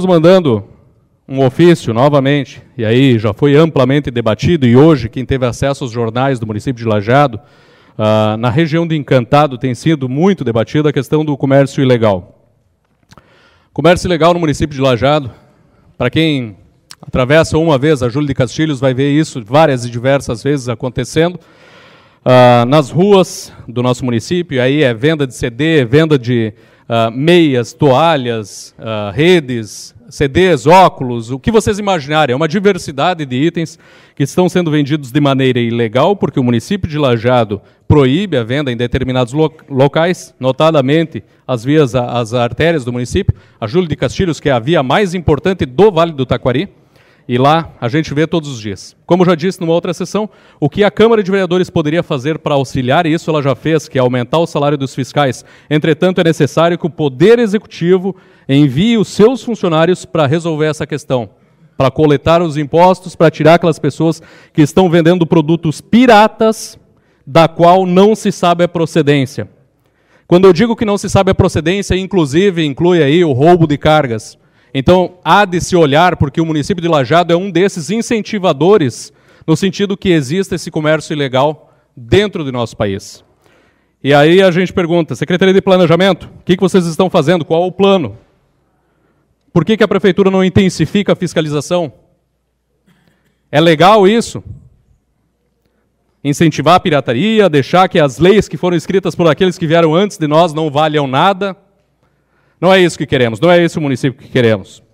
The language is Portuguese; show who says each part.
Speaker 1: Estamos mandando um ofício novamente, e aí já foi amplamente debatido, e hoje quem teve acesso aos jornais do município de Lajado, uh, ah, na região de Encantado tem sido muito debatida a questão do comércio ilegal. Comércio ilegal no município de Lajado, para quem atravessa uma vez a Júlia de Castilhos vai ver isso várias e diversas vezes acontecendo, uh, nas ruas do nosso município, aí é venda de CD, venda de ah, meias, toalhas, uh, redes, CDs, óculos, o que vocês imaginarem. É uma diversidade de itens que estão sendo vendidos de maneira ilegal, porque o município de Lajado proíbe a venda em determinados locais, notadamente as vias, as artérias do município, a Júlio de Castilhos, que é a via mais importante do Vale do Taquari, e lá a gente vê todos os dias. Como já disse numa outra sessão, o que a Câmara de Vereadores poderia fazer para auxiliar, e isso ela já fez, que é aumentar o salário dos fiscais. Entretanto, é necessário que o Poder Executivo envie os seus funcionários para resolver essa questão, para coletar os impostos, para tirar aquelas pessoas que estão vendendo produtos piratas, da qual não se sabe a procedência. Quando eu digo que não se sabe a procedência, inclusive inclui aí o roubo de cargas. Então, há de se olhar, porque o município de Lajado é um desses incentivadores, no sentido que exista esse comércio ilegal dentro do nosso país. E aí a gente pergunta, Secretaria de Planejamento, o que, que vocês estão fazendo? Qual o plano? Por que, que a Prefeitura não intensifica a fiscalização? É legal isso? Incentivar a pirataria, deixar que as leis que foram escritas por aqueles que vieram antes de nós não valham nada? Não é isso que queremos, não é esse o município que queremos.